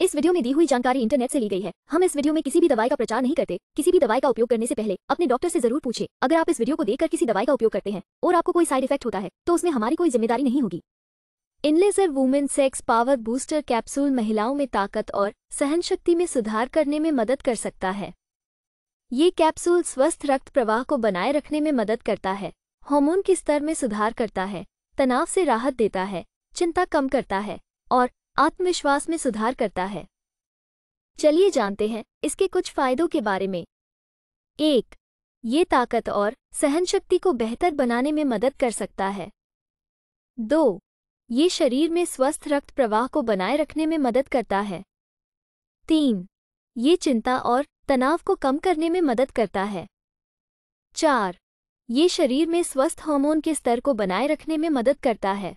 इस वीडियो में दी हुई जानकारी इंटरनेट से ली गई है हम इस वीडियो में किसी भी दवाई का प्रचार नहीं करते किसी भी दवाई का उपयोग करने से पहले अपने डॉक्टर से जरूर पूछे अगर आप इस वीडियो को देखकर किसी दवाई का उपयोग करते हैं और आपको कोई साइड इफेक्ट होता है तो उसमें हमारी कोई जिम्मेदारी नहीं होगी इनलेसर women sex power booster capsule महिलाओं में ताकत और सहन शक्ति में सुधार करने में मदद कर सकता है ये कैप्सूल स्वस्थ रक्त प्रवाह को बनाए रखने में मदद करता है हॉर्मोन के स्तर में सुधार करता है तनाव से राहत देता है चिंता कम करता है और आत्मविश्वास में सुधार करता है चलिए जानते हैं इसके कुछ फायदों के बारे में एक ये ताकत और सहनशक्ति को बेहतर बनाने में मदद कर सकता है दो ये शरीर में स्वस्थ रक्त प्रवाह को बनाए रखने में मदद करता है तीन ये चिंता और तनाव को कम करने में मदद करता है चार ये शरीर में स्वस्थ हार्मोन के स्तर को बनाए रखने में मदद करता है